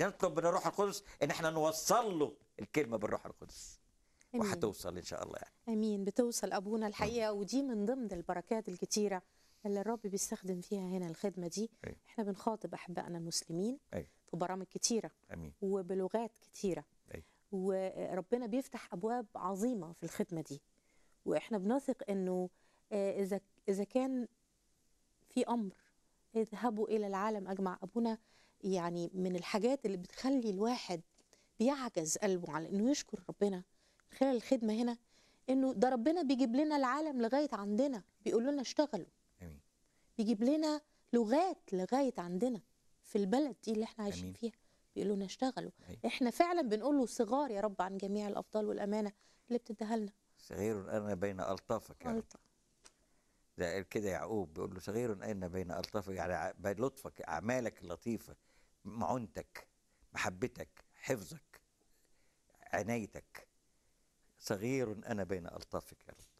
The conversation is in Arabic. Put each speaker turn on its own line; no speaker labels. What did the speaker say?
نطلب من الروح القدس ان احنا نوصل له الكلمه بالروح القدس أمين. وهتوصل ان شاء الله يعني
امين بتوصل ابونا الحقيقه ودي من ضمن البركات الكتيره اللي الرب بيستخدم فيها هنا الخدمه دي أي. احنا بنخاطب احبائنا المسلمين أي. في برامج كتيره امين وبلغات كتيره أي. وربنا بيفتح ابواب عظيمه في الخدمه دي واحنا بنثق انه آه، اذا اذا كان في امر اذهبوا الى العالم اجمع ابونا يعني من الحاجات اللي بتخلي الواحد بيعجز قلبه على انه يشكر ربنا خلال الخدمه هنا انه ده ربنا بيجيب لنا العالم لغايه عندنا بيقول لنا اشتغلوا امين بيجيب لنا لغات لغايه عندنا في البلد دي اللي احنا عايشين أمين. فيها بيقولوا لنا اشتغلوا احنا فعلا بنقول له صغار يا رب عن جميع الافضال والامانه اللي بتديها لنا
صغير انا بين الطافك يا رب ده كده يعقوب بيقول له صغير انا بين الطافك يعني بلطفك اعمالك اللطيفه معونتك محبتك حفظك عنايتك صغير أنا بين ألطافك يا رب